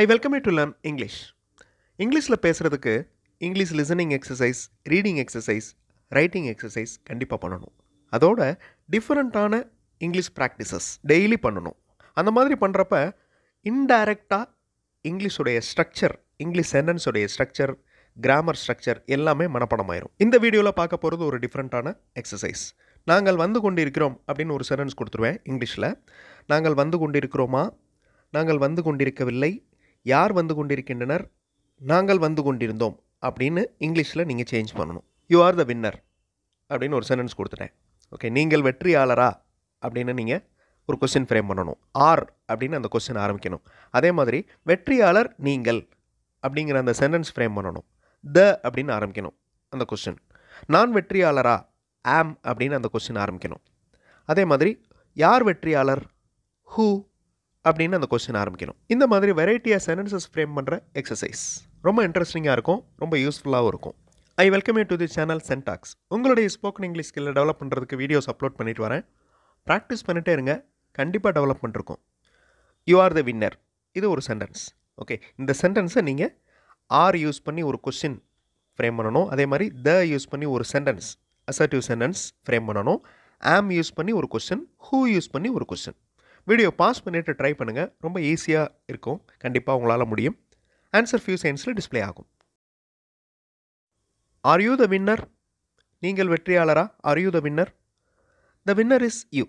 I welcome you to learn English இங்கிலீஷில் பேசுகிறதுக்கு English listening exercise reading exercise writing exercise கண்டிப்பாக பண்ணணும் அதோட டிஃப்ரெண்ட்டான இங்கிலீஷ் ப்ராக்டிசஸ் டெய்லி பண்ணணும் அந்த மாதிரி பண்ணுறப்ப இன்டைரக்டாக இங்கிலீஷுடைய ஸ்ட்ரக்சர் இங்கிலீஷ் சென்டென்ஸுடைய ஸ்ட்ரக்சர் கிராமர் ஸ்ட்ரக்சர் எல்லாமே மனப்படமாயிரும் இந்த வீடியோவில் பார்க்க போகிறது ஒரு டிஃப்ரெண்ட்டான எக்ஸசைஸ் நாங்கள் வந்து கொண்டிருக்கிறோம் அப்படின்னு ஒரு சென்டென்ஸ் கொடுத்துருவேன் இங்கிலீஷில் நாங்கள் வந்து கொண்டிருக்கிறோமா நாங்கள் வந்து கொண்டிருக்கவில்லை யார் வந்து கொண்டிருக்கின்றனர் நாங்கள் வந்து கொண்டிருந்தோம் அப்படின்னு இங்கிலீஷில் நீங்கள் சேஞ்ச் பண்ணணும் யூ ஆர் த வின்னர் அப்படின்னு ஒரு சென்டென்ஸ் கொடுத்துட்டேன் ஓகே நீங்கள் வெற்றியாளரா அப்படின்னு நீங்கள் ஒரு கொஸ்டின் ஃப்ரேம் பண்ணணும் ஆர் அப்படின்னு அந்த கொஸ்டின் ஆரம்பிக்கணும் அதே மாதிரி வெற்றியாளர் நீங்கள் அப்படிங்கிற அந்த சென்டென்ஸ் ஃப்ரேம் பண்ணணும் த அப்படின்னு ஆரம்பிக்கணும் அந்த கொஸ்டின் நான் வெற்றியாளரா ஆம் அப்படின்னு அந்த கொஸ்டின் ஆரம்பிக்கணும் அதே மாதிரி யார் வெற்றியாளர் ஹூ அப்படின்னு அந்த கொஸ்டின் ஆரம்பிக்கணும் இந்த மாதிரி வெரைட்டியாக சென்டென்சஸ் ஃப்ரேம் பண்ணுற எக்ஸசைஸ் ரொம்ப இன்ட்ரெஸ்டிங்காக இருக்கும் ரொம்ப யூஸ்ஃபுல்லாகவும் இருக்கும் I welcome you to the channel Sentax உங்களுடைய ஸ்போக்கன் இங்கிலீஷ் ஸ்கில்லை டெவலப் பண்ணுறதுக்கு வீடியோஸ் அப்லோட் பண்ணிட்டு வரேன் ப்ராக்டிஸ் பண்ணிட்டே இருங்க கண்டிப்பாக டெவலப் பண்ணிருக்கோம் யூ ஆர் த வின்னர் இது ஒரு சென்டென்ஸ் ஓகே இந்த சென்டென்ஸை நீங்கள் ஆர் யூஸ் பண்ணி ஒரு கொஸ்டின் ஃப்ரேம் பண்ணணும் அதே மாதிரி த யூஸ் பண்ணி ஒரு சென்டென்ஸ் அசர்டிவ் சென்டென்ஸ் ஃப்ரேம் பண்ணணும் ஆம் யூஸ் பண்ணி ஒரு கொஸ்டின் ஹூ யூஸ் பண்ணி ஒரு கொஸ்டின் வீடியோ பாஸ் பண்ணிவிட்டு ட்ரை பண்ணுங்கள் ரொம்ப ஈஸியாக இருக்கும் கண்டிப்பாக உங்களால் முடியும் ஆன்சர் ஃபியூ சயின்ஸில் டிஸ்பிளே ஆகும் ஆர் யூ த வின்னர் நீங்கள் வெற்றியாளரா are you the winner the winner is you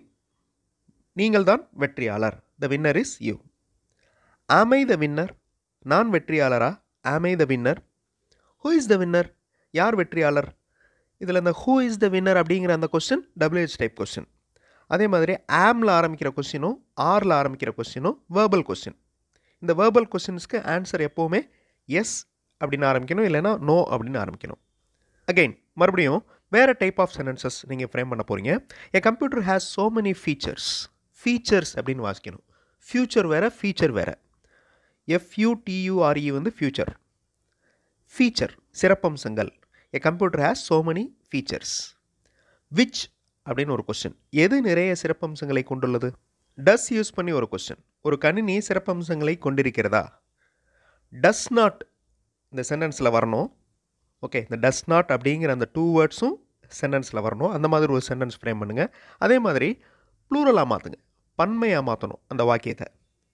நீங்கள் தான் வெற்றியாளர் த வின்னர் இஸ் யூ ஆமை த வின்னர் நான் வெற்றியாளரா am I the winner who is the winner யார் வெற்றியாளர் இதில் இந்த ஹூ இஸ் த வின்னர் அப்படிங்கிற அந்த கொஸ்டின் டபிள்யூஹெச் டைப் கொஸ்டின் அதே மாதிரி ஆமில் ஆரம்பிக்கிற கொஸ்டினும் ஆரில் ஆரம்பிக்கிற கொஸ்டினும் வேர்பல் கொஸ்டின் இந்த வேர்பல் கொஸ்டின்ஸ்க்கு ஆன்சர் எப்போவுமே எஸ் அப்படின்னு ஆரம்பிக்கணும் இல்லைனா நோ அப்படின்னு ஆரம்பிக்கணும் அகெயின் மறுபடியும் வேறு டைப் ஆஃப் சென்டென்சஸ் நீங்கள் ஃப்ரேம் பண்ண போகிறீங்க an computer has so many features features அப்படின்னு வாசிக்கணும் ஃப்யூச்சர் வேறு ஃபீச்சர் வேறு எஃப்யூடியூஆர்இ வந்து ஃப்யூச்சர் ஃபீச்சர் சிறப்பம்சங்கள் a computer has so many features which அப்படின்னு ஒரு கொஸ்டின் எது நிறைய சிறப்பம்சங்களை கொண்டுள்ளது டஸ் யூஸ் பண்ணி ஒரு கொஸ்டின் ஒரு கணினி சிறப்பம்சங்களை கொண்டிருக்கிறதா டஸ் நாட் இந்த சென்டென்ஸில் வரணும் ஓகே இந்த டஸ் நாட் அப்படிங்கிற அந்த டூ வேர்ட்ஸும் சென்டென்ஸில் வரணும் அந்த மாதிரி ஒரு சென்டென்ஸ் ஃப்ரேம் பண்ணுங்கள் அதே மாதிரி ப்ளூரலாக மாற்றுங்க பன்மையாக மாற்றணும் அந்த வாக்கியத்தை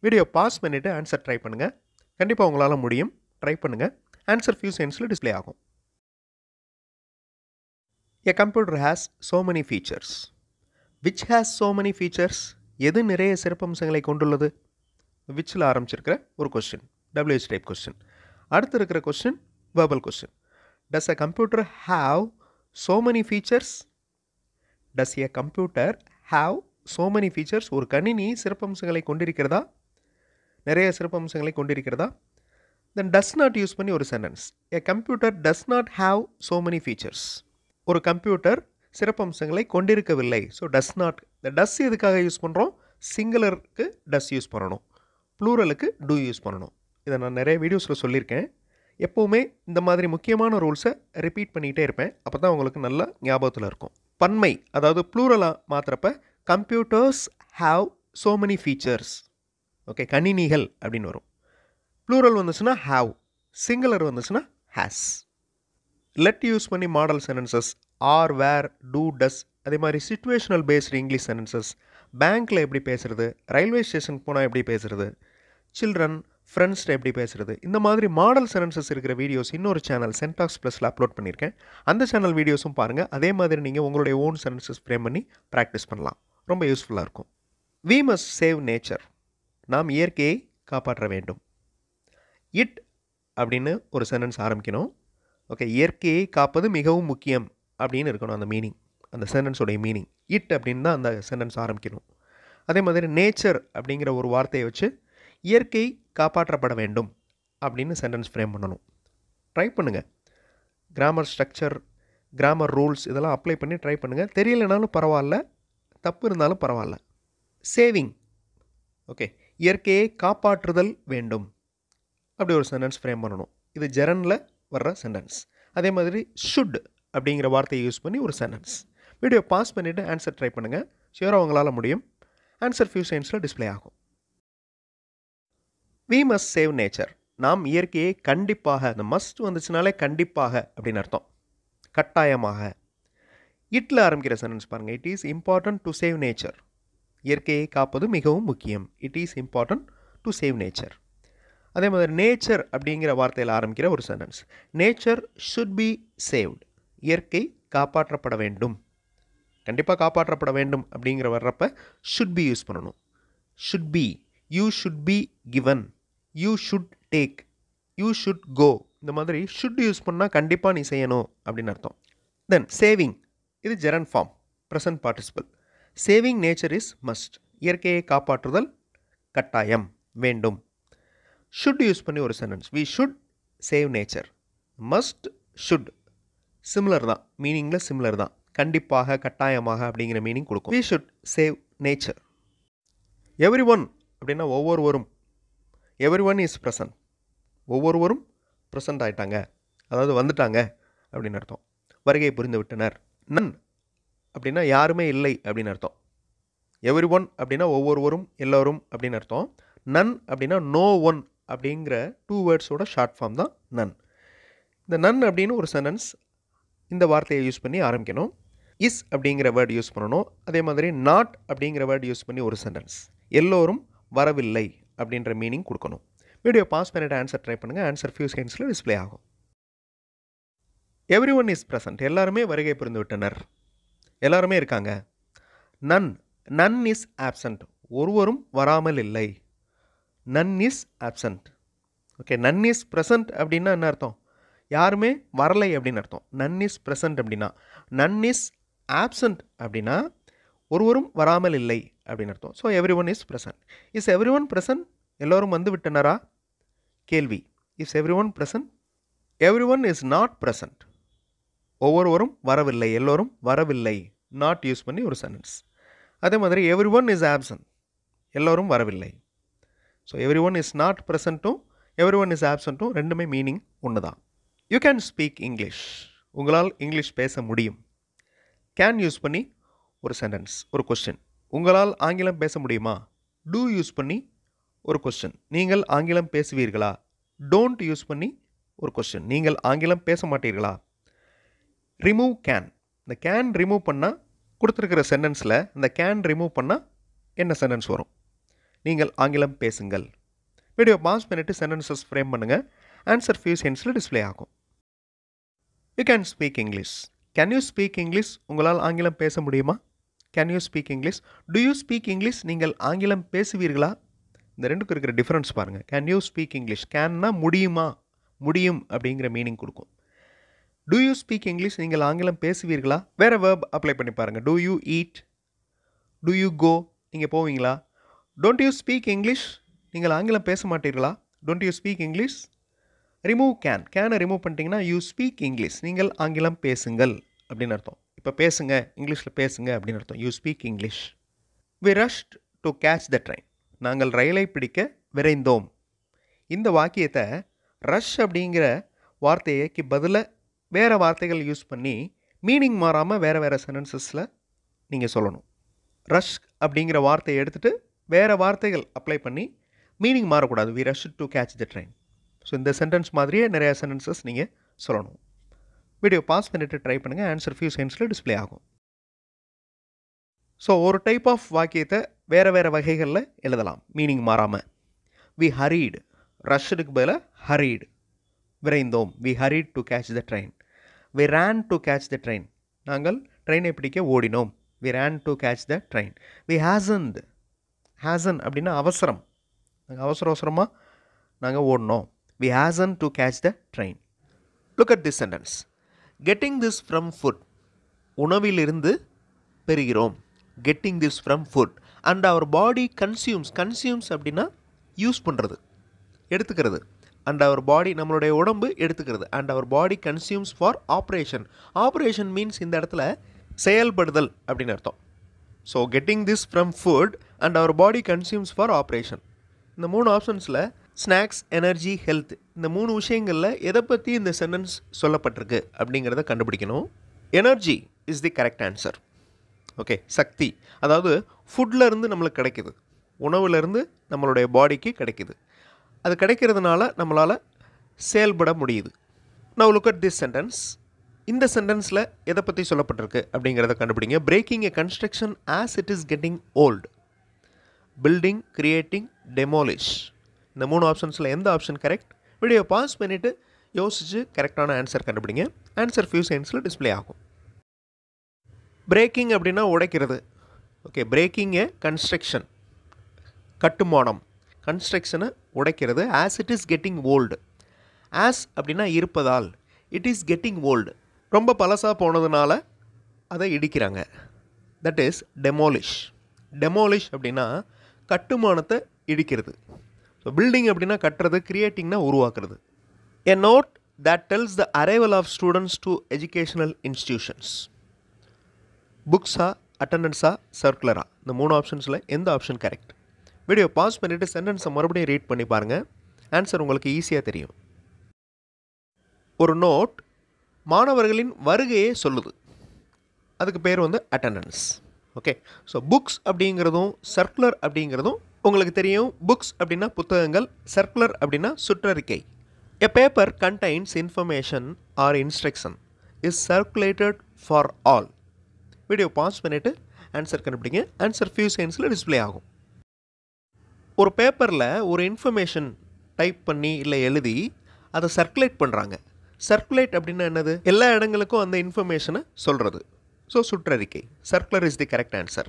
வீடியோ பாஸ் பண்ணிவிட்டு ஆன்சர் ட்ரை பண்ணுங்கள் கண்டிப்பாக உங்களால் முடியும் ட்ரை பண்ணுங்கள் ஆன்சர் ஃபியூ சென்ஸில் டிஸ்பிளே ஆகும் A computer has so many features Which has so many features எது நிறைய சிறப்பம்சங்களை கொண்டுள்ளது விச்சில் ஆரம்பிச்சிருக்கிற ஒரு கொஸ்டின் டபிள்யூஹெச் டைப் கொஸ்டின் அடுத்து இருக்கிற question verbal question does a computer have so many features does a computer have so many features ஒரு கணினி சிறப்பம்சங்களை கொண்டிருக்கிறதா நிறைய சிறப்பம்சங்களை கொண்டிருக்கிறதா தென் டஸ் நாட் யூஸ் பண்ணி ஒரு sentence a computer does not have so many features ஒரு கம்ப்யூட்டர் சிறப்பம்சங்களை கொண்டிருக்கவில்லை ஸோ டஸ் நாட் இந்த டஸ் எதுக்காக யூஸ் பண்ணுறோம் சிங்குலருக்கு டஸ் யூஸ் பண்ணணும் ப்ளூரலுக்கு டூ யூஸ் பண்ணணும் இதை நான் நிறைய வீடியோஸில் சொல்லியிருக்கேன் எப்போவுமே இந்த மாதிரி முக்கியமான ரூல்ஸை ரிப்பீட் பண்ணிகிட்டே இருப்பேன் அப்போ தான் உங்களுக்கு நல்ல ஞாபகத்தில் இருக்கும் பன்மை அதாவது ப்ளூரலாக மாத்திரப்ப computers have so many features okay கணினிகள் அப்படின்னு வரும் ப்ளூரல் வந்துச்சுன்னா ஹாவ் சிங்குலர் வந்துச்சுன்னா ஹேஸ் லெட் யூஸ் பண்ணி model sentences are were do does அதே மாதிரி சுச்சுவேஷனல் பேஸ்டு இங்கிலீஷ் சென்டென்சஸ் பேங்க்கில் எப்படி பேசுகிறது ரயில்வே ஸ்டேஷனுக்கு போனால் எப்படி பேசுகிறது சில்ட்ரன் ஃப்ரெண்ட்ஸ்கிட்ட எப்படி பேசுகிறது இந்த மாதிரி மாடல் சென்டென்சஸ் இருக்கிற வீடியோஸ் இன்னொரு சேனல் சென்டாக்ஸ் ப்ளஸில் அப்லோட் பண்ணியிருக்கேன் அந்த சேனல் வீடியோஸும் பாருங்கள் அதே மாதிரி நீங்கள் உங்களுடைய ஓன் சென்டென்சஸ் ஃப்ரேம் பண்ணி ப்ராக்டிஸ் பண்ணலாம் ரொம்ப யூஸ்ஃபுல்லாக இருக்கும் வி மஸ்ட் சேவ் நேச்சர் நாம் இயற்கையை காப்பாற்ற வேண்டும் இட் அப்படின்னு ஒரு சென்டென்ஸ் ஆரம்பிக்கணும் ஓகே இயற்கையை காப்பது மிகவும் முக்கியம் அப்படின்னு இருக்கணும் அந்த மீனிங் அந்த சென்டென்ஸோடைய மீனிங் இட் அப்படின்னு தான் அந்த சென்டென்ஸ் ஆரம்பிக்கணும் அதே மாதிரி நேச்சர் அப்படிங்கிற ஒரு வார்த்தையை வச்சு இயற்கை காப்பாற்றப்பட வேண்டும் அப்படின்னு சென்டென்ஸ் ஃப்ரேம் பண்ணணும் ட்ரை பண்ணுங்கள் கிராமர் ஸ்ட்ரக்சர் கிராமர் ரூல்ஸ் இதெல்லாம் அப்ளை பண்ணி ட்ரை பண்ணுங்கள் தெரியலனாலும் பரவாயில்ல தப்பு இருந்தாலும் பரவாயில்ல சேவிங் ஓகே இயற்கையை காப்பாற்றுதல் வேண்டும் அப்படி ஒரு சென்டென்ஸ் ஃப்ரேம் பண்ணணும் இது ஜெரனில் வர்ற சென்டென்ஸ் அதே மாதிரி ஷுட் அப்படிங்கிற வார்த்தையை யூஸ் பண்ணி ஒரு சென்டென்ஸ் வீடியோ பாஸ் பண்ணிவிட்டு ஆன்சர் ட்ரை பண்ணுங்கள் ஷியோராக உங்களால் முடியும் ஆன்சர் ஃபியூ செகண்ட்ஸில் டிஸ்பிளே ஆகும் வி மஸ்ட் சேவ் நேச்சர் நாம் இயற்கையை கண்டிப்பாக அந்த மஸ்ட் வந்துச்சுனாலே கண்டிப்பாக அப்படின்னு அர்த்தம் கட்டாயமாக இட்டில் ஆரம்பிக்கிற சென்டென்ஸ் பாருங்கள் it is important to save nature இயற்கையை காப்பது மிகவும் முக்கியம் it is important to save nature அதே மாதிரி நேச்சர் அப்படிங்கிற வார்த்தையில் ஆரம்பிக்கிற ஒரு sentence nature should be saved இயற்கை காப்பாற்றப்பட வேண்டும் கண்டிப்பாக காப்பாற்றப்பட வேண்டும் அப்படிங்கிற வர்றப்ப ஷுட் பி யூஸ் பண்ணணும் should be you should be given you should take you should go இந்த மாதிரி ஷுட் யூஸ் பண்ணால் கண்டிப்பாக நீ செய்யணும் அப்படின்னு அர்த்தம் தென் சேவிங் இது gerund form present participle saving nature is must இயற்கையை காப்பாற்றுதல் கட்டாயம் வேண்டும் ஷுட் யூஸ் பண்ணி ஒரு sentence we should save nature must should similar தான் மீனிங்கில் சிமிலர் தான் கண்டிப்பாக கட்டாயமாக அப்படிங்கிற மீனிங் கொடுக்கும் we should save nature everyone அப்படின்னா ஒவ்வொருவரும் எவ்ரி ஒன் இஸ் ப்ரெசன்ட் ஒவ்வொருவரும் ப்ரெசன்ட் ஆகிட்டாங்க அதாவது வந்துட்டாங்க அப்படின்னு அர்த்தம் வருகை புரிந்து விட்டனர் நன் அப்படின்னா யாருமே இல்லை அப்படின்னு அர்த்தம் எவ்ரி ஒன் அப்படின்னா ஒவ்வொருவரும் எல்லோரும் அப்படின்னு அர்த்தம் நன் அப்படின்னா நோ ஒன் அப்படிங்கிற டூ வேர்ட்ஸோட ஷார்ட் ஃபார்ம் தான் நன் இந்த நன் அப்படின்னு ஒரு சென்டென்ஸ் இந்த வார்த்தையை யூஸ் பண்ணி ஆரம்பிக்கணும் இஸ் அப்படிங்கிற வேர்டு யூஸ் பண்ணணும் அதே மாதிரி நாட் அப்படிங்கிற வேர்டு யூஸ் பண்ணி ஒரு சென்டென்ஸ் எல்லோரும் வரவில்லை அப்படின்ற மீனிங் கொடுக்கணும் வீடியோ பாஸ் பண்ணிட்டு ஆன்சர் ட்ரை பண்ணுங்கள் ஆன்சர் ஃபியூ செகண்ட்ஸில் டிஸ்பிளே ஆகும் எவ்ரி ஒன் இஸ் ப்ரெசன்ட் எல்லாருமே வருகை புரிந்து விட்டனர் எல்லாருமே இருக்காங்க நன் நன் இஸ் ஆப்சண்ட் ஒருவரும் வராமல் இல்லை none is absent okay none is present அப்படின்னா என்ன அர்த்தம் யாருமே வரலை அப்படின்னு அர்த்தம் நன் இஸ் ப்ரெசன்ட் அப்படின்னா நன் இஸ் ஆப்சண்ட் அப்படின்னா ஒருவரும் வராமல் இல்லை அப்படின்னு அர்த்தம் so everyone is present is everyone present எல்லோரும் வந்து விட்டனரா கேள்வி is everyone present everyone is not present ஒவ்வொருவரும் வரவில்லை எல்லோரும் வரவில்லை நாட் யூஸ் பண்ணி ஒரு சென்டென்ஸ் அதே மாதிரி எவ்ரி ஒன் இஸ் ஆப்சன்ட் எல்லோரும் வரவில்லை so everyone is not ப்ரெசண்ட்டும் எவ்ரி ஒன் இஸ் ஆப்சண்ட்டும் ரெண்டுமே மீனிங் ஒன்று தான் யூ கேன் ஸ்பீக் இங்கிலீஷ் உங்களால் இங்கிலீஷ் பேச முடியும் கேன் யூஸ் பண்ணி ஒரு சென்டென்ஸ் ஒரு கொஸ்டின் உங்களால் ஆங்கிலம் பேச முடியுமா டூ யூஸ் பண்ணி ஒரு கொஸ்டின் நீங்கள் ஆங்கிலம் பேசுவீர்களா டோன்ட் யூஸ் பண்ணி ஒரு கொஸ்டின் நீங்கள் ஆங்கிலம் பேச மாட்டீர்களா ரிமூவ் கேன் இந்த கேன் ரிமூவ் பண்ணால் கொடுத்துருக்கிற சென்டென்ஸில் இந்த கேன் ரிமூவ் பண்ணால் என்ன சென்டென்ஸ் வரும் நீங்கள் ஆங்கிலம் பேசுங்கள் வீடியோ பாஸ் பண்ணிவிட்டு சென்டென்சஸ் ஃப்ரேம் பண்ணுங்கள் ஆன்சர் ஃபியூ சென்ஸில் டிஸ்பிளே ஆகும் you can speak English can you speak English உங்களால் ஆங்கிலம் பேச முடியுமா can you speak English do you speak English நீங்கள் ஆங்கிலம் பேசுவீர்களா இந்த ரெண்டுக்கும் இருக்கிற டிஃப்ரென்ஸ் பாருங்கள் கேன் யூ ஸ்பீக் இங்கிலீஷ் கேன்னா முடியுமா முடியும் அப்படிங்கிற மீனிங் கொடுக்கும் டூ யூ ஸ்பீக் இங்கிலீஷ் நீங்கள் ஆங்கிலம் பேசுவீர்களா வேறு வேர்ப் அப்ளை பண்ணி பாருங்கள் do you eat do you go நீங்கள் போவீங்களா டோன்ட் யூ ஸ்பீக் இங்கிலீஷ் நீங்கள் ஆங்கிலம் பேச மாட்டீர்களா don't you speak English remove can கேனை ரிமூவ் பண்ணிட்டீங்கன்னா யூ ஸ்பீக் இங்கிலீஷ் நீங்கள் ஆங்கிலம் பேசுங்கள் அப்படின்னு அர்த்தம் இப்போ பேசுங்க இங்கிலீஷில் பேசுங்க அப்படின்னு அர்த்தம் you speak English we rushed to catch the train நாங்கள் ரயிலை பிடிக்க விரைந்தோம் இந்த வாக்கியத்தை ரஷ் அப்படிங்கிற வார்த்தைக்கு பதிலாக வேறு வார்த்தைகள் யூஸ் பண்ணி மீனிங் மாறாமல் வேறு வேறு சென்டென்சஸில் நீங்கள் சொல்லணும் ரஷ் அப்படிங்கிற வார்த்தையை எடுத்துகிட்டு வேறு வார்த்தைகள் அப்ளை பண்ணி மீனிங் மாறக்கூடாது we rush to catch the train so இந்த சென்டென்ஸ் மாதிரியே நிறையா சென்டென்சஸ் நீங்கள் சொல்லணும் வீடியோ பாஸ் பண்ணிவிட்டு ட்ரை பண்ணுங்கள் ஆன்சர் ஃபியூ செகண்ட்ஸில் டிஸ்பிளே ஆகும் ஸோ ஒரு டைப் ஆஃப் வாக்கியத்தை வேறு வேறு வகைகளில் எழுதலாம் மீனிங் மாறாமல் வி ஹரீடு ரஷ்ஷுக்கு பதிலாக ஹரீடு விரைந்தோம் we hurried to catch the train we ran to catch the train நாங்கள் ட்ரெயினை பிடிக்க ஓடினோம் we ran to catch the train we hastened hasten அப்படின்னா அவசரம் நாங்கள் அவசர அவசரமாக நாங்கள் ஓடினோம் we hasten to catch the train look at this sentence getting this from food உணவிலிருந்து பெறுகிறோம் getting this from food and our body consumes consumes அப்படின்னா யூஸ் பண்ணுறது எடுத்துக்கிறது அண்ட் அவர் பாடி நம்மளுடைய உடம்பு எடுத்துக்கிறது and our body consumes for operation operation means இந்த இடத்துல செயல்படுதல் அப்படின்னு அர்த்தம் so getting this from food and our body consumes for operation இந்த மூணு ஆப்ஷன்ஸில் ஸ்நாக்ஸ் எனர்ஜி ஹெல்த் இந்த மூணு விஷயங்களில் எதை பற்றி இந்த சென்டென்ஸ் சொல்லப்பட்டிருக்கு அப்படிங்கிறத கண்டுபிடிக்கணும் energy is the correct answer okay சக்தி அதாவது ஃபுட்லேருந்து நம்மளுக்கு கிடைக்கிது உணவுலேருந்து நம்மளுடைய பாடிக்கு கிடைக்கிது அது கிடைக்கிறதுனால நம்மளால் செயல்பட முடியுது நான் லுக் அட் திஸ் சென்டென்ஸ் இந்த சென்டென்ஸில் எதை பற்றி சொல்லப்பட்டிருக்கு அப்படிங்கிறத கண்டுபிடிங்க breaking a construction as it is getting old building creating demolish இந்த மூணு ஆப்ஷன்ஸில் எந்த ஆப்ஷன் கரெக்ட் வீடியோ பாஸ் பண்ணிவிட்டு யோசித்து கரெக்டான ஆன்சர் கண்டுபிடிங்க ஆன்சர் ஃபியூ செகண்ட்ஸில் டிஸ்பிளே ஆகும் பிரேக்கிங் அப்படின்னா உடைக்கிறது ஓகே பிரேக்கிங்கு கன்ஸ்ட்ரக்ஷன் கட்டுமானம் கன்ஸ்ட்ரக்ஷனை உடைக்கிறது as it is getting old as அப்படின்னா இருப்பதால் இட் இஸ் கெட்டிங் ஓல்டு ரொம்ப பழசாக போனதுனால அதை இடிக்கிறாங்க தட் இஸ் டெமோலிஷ் டெமோலிஷ் அப்படின்னா கட்டுமானத்தை இடிக்கிறது ஸோ பில்டிங் அப்படின்னா கட்டுறது கிரியேட்டிங்னா உருவாக்குறது an note that tells the arrival of students to educational institutions புக்ஸா அட்டண்டன்ஸா சர்க்குலரா இந்த மூணு ஆப்ஷன்ஸில் எந்த ஆப்ஷன் கரெக்ட் வீடியோ பாஸ் பண்ணிவிட்டு சென்டென்ஸை மறுபடியும் ரீட் பண்ணி பாருங்கள் ஆன்சர் உங்களுக்கு ஈஸியாக தெரியும் ஒரு நோட் மாணவர்களின் வருகையே சொல்லுது அதுக்கு பேர் வந்து அட்டண்டன்ஸ் ஓகே ஸோ புக்ஸ் அப்படிங்கிறதும் சர்க்குலர் அப்படிங்கிறதும் உங்களுக்கு தெரியும் புக்ஸ் அப்படின்னா புத்தகங்கள் சர்க்குலர் அப்படின்னா சுற்றறிக்கை a paper contains information or instruction is circulated for all video pause பண்ணிவிட்டு ஆன்சர் கண்டுபிடிங்க ஆன்சர் ஃபியூ செகண்ட்ஸில் டிஸ்பிளே ஆகும் ஒரு பேப்பரில் ஒரு இன்ஃபர்மேஷன் டைப் பண்ணி இல்லை எழுதி அதை சர்க்குலேட் பண்ணுறாங்க சர்க்குலேட் அப்படின்னா என்னது எல்லா இடங்களுக்கும் அந்த இன்ஃபர்மேஷனை சொல்கிறது ஸோ சுற்றறிக்கை circular is the correct answer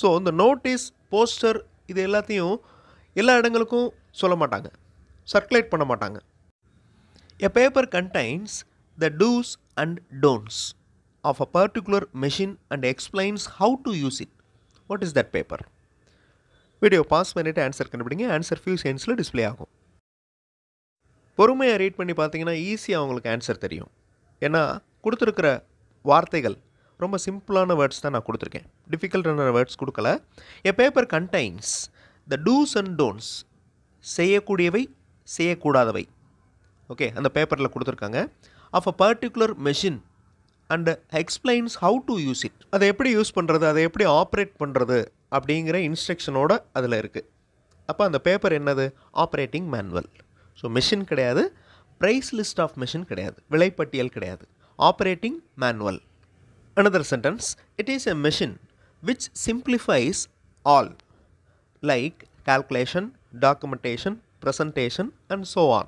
so இந்த நோட்டீஸ் போஸ்டர் இது எல்லாத்தையும் எல்லா இடங்களுக்கும் சொல்ல மாட்டாங்க சர்க்குலேட் பண்ண மாட்டாங்க a paper contains the dos and don'ts of a particular machine and explains how to use it what is that paper video pause பண்ணிவிட்டு ஆன்சர் கண்டுபிடிங்க ஆன்சர் ஃபியூ சென்ஸில் டிஸ்பிளே ஆகும் பொறுமையாக ரீட் பண்ணி பார்த்தீங்கன்னா ஈஸியாக அவங்களுக்கு ஆன்சர் தெரியும் ஏன்னா கொடுத்துருக்கிற வார்த்தைகள் ரொம்ப சிம்பிளான வேர்ட்ஸ் தான் நான் கொடுத்துருக்கேன் டிஃபிகல்ட்டான வேர்ட்ஸ் கொடுக்கல a paper contains the dos and don'ts செய்யக்கூடியவை செய்யக்கூடாதவை ஓகே அந்த பேப்பரில் கொடுத்துருக்காங்க of a particular machine and explains how to use it அதை எப்படி யூஸ் பண்ணுறது அதை எப்படி ஆப்ரேட் பண்ணுறது அப்படிங்கிற இன்ஸ்ட்ரக்ஷனோட அதில் இருக்குது அப்போ அந்த பேப்பர் என்னது ஆப்ரேட்டிங் மேனுவல் ஸோ மிஷின் கிடையாது ப்ரைஸ் லிஸ்ட் ஆஃப் மிஷின் கிடையாது விலைப்பட்டியல் கிடையாது operating manual Another sentence It is a machine which simplifies all, like calculation, documentation, presentation, and so on.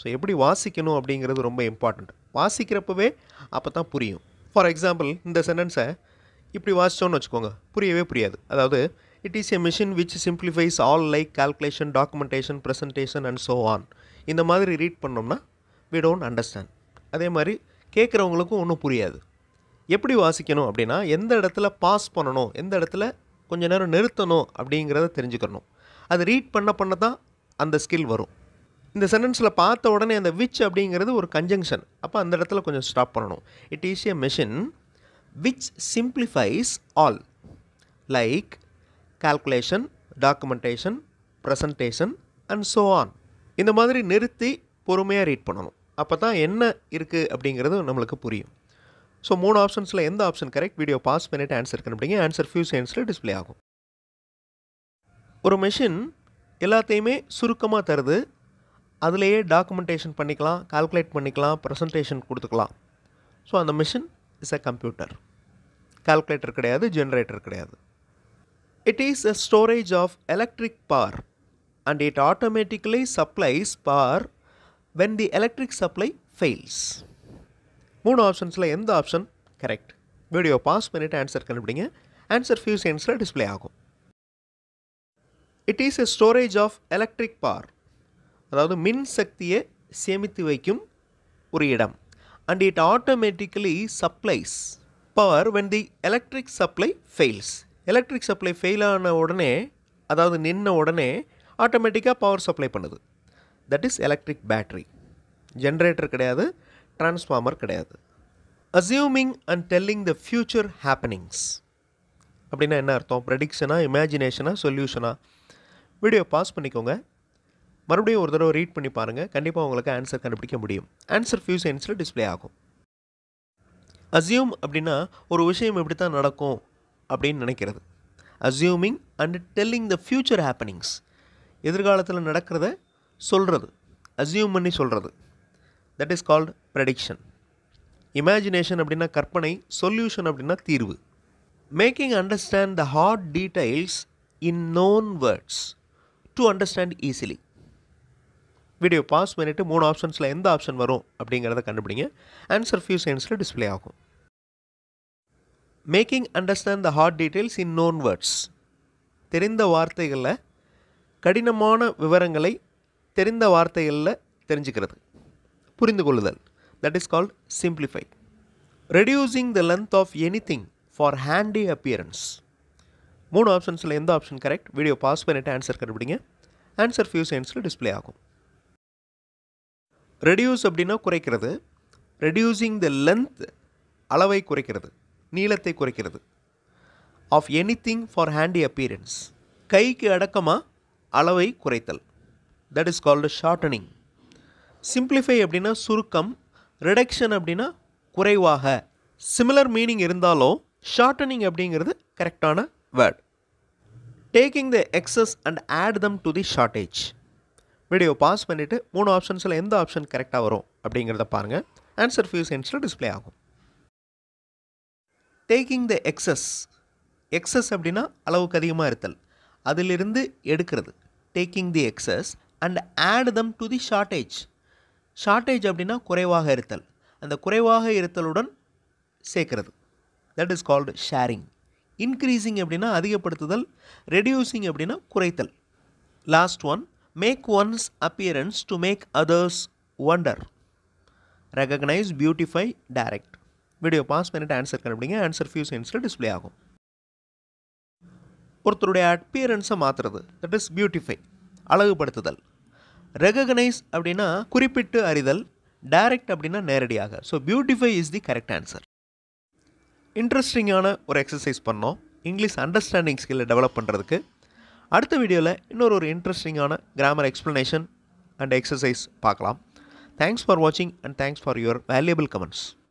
So எப்படி வாசிக்கணும் அப்படிங்கிறது ரொம்ப இம்பார்ட்டண்ட் வாசிக்கிறப்பவே அப்போ தான் புரியும் ஃபார் எக்ஸாம்பிள் இந்த சென்டென்ஸை இப்படி வாசித்தோன்னு வச்சுக்கோங்க புரியவே புரியாது அதாவது it is a machine which simplifies all like calculation documentation presentation and so on இந்த மாதிரி ரீட் பண்ணோம்னா வி டோன்ட் அண்டர்ஸ்டாண்ட் அதே மாதிரி கேட்குறவங்களுக்கும் ஒன்றும் புரியாது எப்படி வாசிக்கணும் அப்படின்னா எந்த இடத்துல பாஸ் பண்ணணும் எந்த இடத்துல கொஞ்சம் நேரம் நிறுத்தணும் அப்படிங்கிறத தெரிஞ்சுக்கணும் அது ரீட் பண்ண பண்ண தான் அந்த ஸ்கில் வரும் இந்த சென்டென்ஸில் பார்த்த உடனே அந்த விச் அப்படிங்கிறது ஒரு கன்ஜங்ஷன் அப்போ அந்த இடத்துல கொஞ்சம் ஸ்டாப் பண்ணணும் it is a machine which simplifies all like calculation documentation presentation and so on இந்த மாதிரி நிறுத்தி பொறுமையாக ரீட் பண்ணணும் அப்போ தான் என்ன இருக்குது அப்படிங்கிறது நம்மளுக்கு புரியும் ஸோ மூணு ஆப்ஷன்ஸில் எந்த ஆப்ஷன் கரெக்ட் வீடியோ பாஸ் பண்ணிவிட்டு ஆன்சர் கண்டுபிடிங்க ஆன்சர் ஃபியூ செகண்ட்ஸில் டிஸ்பிளே ஆகும் ஒரு மெஷின் எல்லாத்தையுமே சுருக்கமாக தருது அதிலேயே டாக்குமெண்டேஷன் பண்ணிக்கலாம் கால்குலேட் பண்ணிக்கலாம் ப்ரெசன்டேஷன் கொடுத்துக்கலாம் ஸோ அந்த machine is a computer calculator கிடையாது ஜென்ரேட்டர் கிடையாது it is a storage of electric power and it automatically supplies power when the electric supply fails மூணு ஆப்ஷன்ஸில் எந்த ஆப்ஷன் கரெக்ட் வீடியோ பாஸ் பண்ணிவிட்டு ஆன்சர் கண்டுபிடிங்க ஆன்சர் ஃபியூ செகண்ட்ஸில் display ஆகும் it is a storage of electric power அதாவது மின் சக்தியை சேமித்து வைக்கும் ஒரு இடம் and it automatically supplies power when the electric supply fails electric supply fail ஆன உடனே அதாவது நின்ன உடனே ஆட்டோமேட்டிக்காக பவர் சப்ளை பண்ணுது that is electric battery generator கிடையாது ட்ரான்ஸ்ஃபார்மர் கிடையாது assuming and telling the future happenings அப்படின்னா என்ன அர்த்தம் ப்ரெடிக்ஷனாக இமேஜினேஷனாக சொல்யூஷனாக வீடியோ பாஸ் பண்ணிக்கோங்க மறுபடியும் ஒரு தடவை ரீட் பண்ணி பாருங்கள் கண்டிப்பாக உங்களுக்கு ஆன்சர் கண்டுபிடிக்க முடியும் ஆன்சர் ஃபியூ சென்ஸில் டிஸ்பிளே ஆகும் அசியூம் அப்படின்னா ஒரு விஷயம் எப்படி தான் நடக்கும் அப்படின்னு நினைக்கிறது assuming and telling the future happenings எதிர்காலத்தில் நடக்கிறத சொல்கிறது அசியூம் பண்ணி சொல்கிறது that is called prediction imagination அப்படின்னா கற்பனை சொல்யூஷன் அப்படின்னா தீர்வு making understand the hard details in known words to understand easily video pause பண்ணிவிட்டு மூணு ஆப்ஷன்ஸில் எந்த ஆப்ஷன் வரும் அப்படிங்கிறத கண்டுபிடிங்க ஆன்சர் ஃபியூ செகண்ட்ஸில் டிஸ்பிளே ஆகும் making understand the heart details in known words தெரிந்த வார்த்தைகளில் கடினமான விவரங்களை தெரிந்த வார்த்தைகளில் தெரிஞ்சுக்கிறது புரிந்து கொள்ளுதல் that is is called reducing Reducing length of any thing for handy appearance மூணு ஆப்ஷன்ஸில் எந்த ஆப்ஷன் கரெக்ட் வீடியோ பாஸ் பண்ணிவிட்டு ஆன்சர் கண்டுபிடிங்க ஆன்சர் ஃபியூ செகண்ட்ஸில் டிஸ்பிளே ஆகும் ரெடியூஸ் அப்படின்னா குறைக்கிறது ரெடியூசிங் த லென்த் அளவை குறைக்கிறது நீளத்தை குறைக்கிறது of any thing for handy appearance கைக்கு அடக்கமாக அளவை குறைத்தல் that is called shortening simplify அப்படின்னா சுருக்கம் ரிடக்ஷன் அப்படின்னா குறைவாக சிமிலர் மீனிங் இருந்தாலும் ஷார்டனிங் அப்படிங்கிறது கரெக்டான word taking the excess and add them to the shortage video pause பண்ணிவிட்டு மூணு ஆப்ஷன்ஸில் எந்த ஆப்ஷன் கரெக்டாக வரும் அப்படிங்கிறத பாருங்கள் ஆன்சர் ஃபியூ சென்ஸில் டிஸ்பிளே ஆகும் டேக்கிங் த எக்ஸஸ் எக்ஸஸ் அப்படின்னா அளவுக்கு அதிகமாக இருத்தல் அதிலிருந்து எடுக்கிறது taking the excess and add them to the shortage shortage அப்படின்னா குறைவாக இருத்தல் அந்த குறைவாக இருத்தலுடன் சேர்க்கறது that is called sharing increasing அப்படின்னா அதிகப்படுத்துதல் ரெடியூசிங் அப்படின்னா குறைத்தல் last one make once appearance to make others wonder recognise beautify direct video pause பண்ணிட்டு ஆன்சர் கண்டுபிடிங்க ஆன்சர் ஃபியூ சென்ஸில் டிஸ்பிளே ஆகும் ஒருத்தருடைய அப்பியரன்ஸை மாற்றுறது தட் இஸ் பியூட்டிஃபை அழகுபடுத்துதல் ரெகக்னைஸ் அப்படின்னா குறிப்பிட்டு அறிதல் டைரக்ட் அப்படின்னா நேரடியாக so beautify is the correct answer இன்ட்ரெஸ்டிங்கான ஒரு எக்ஸசைஸ் பண்ணோம் இங்கிலீஷ் அண்டர்ஸ்டாண்டிங் ஸ்கில்லை டெவலப் பண்ணுறதுக்கு அடுத்த வீடியோவில் இன்னொரு ஒரு இன்ட்ரெஸ்டிங்கான கிராமர் எக்ஸ்ப்ளனேஷன் அண்ட் எக்ஸசைஸ் பார்க்கலாம் தேங்க்ஸ் ஃபார் வாட்சிங் and thanks for your valuable comments